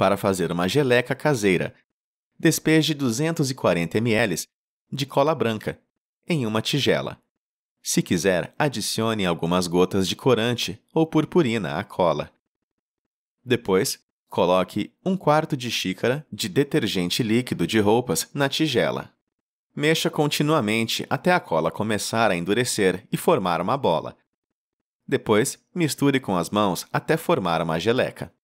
Para fazer uma geleca caseira, despeje 240 ml de cola branca em uma tigela. Se quiser, adicione algumas gotas de corante ou purpurina à cola. Depois, coloque um quarto de xícara de detergente líquido de roupas na tigela. Mexa continuamente até a cola começar a endurecer e formar uma bola. Depois, misture com as mãos até formar uma geleca.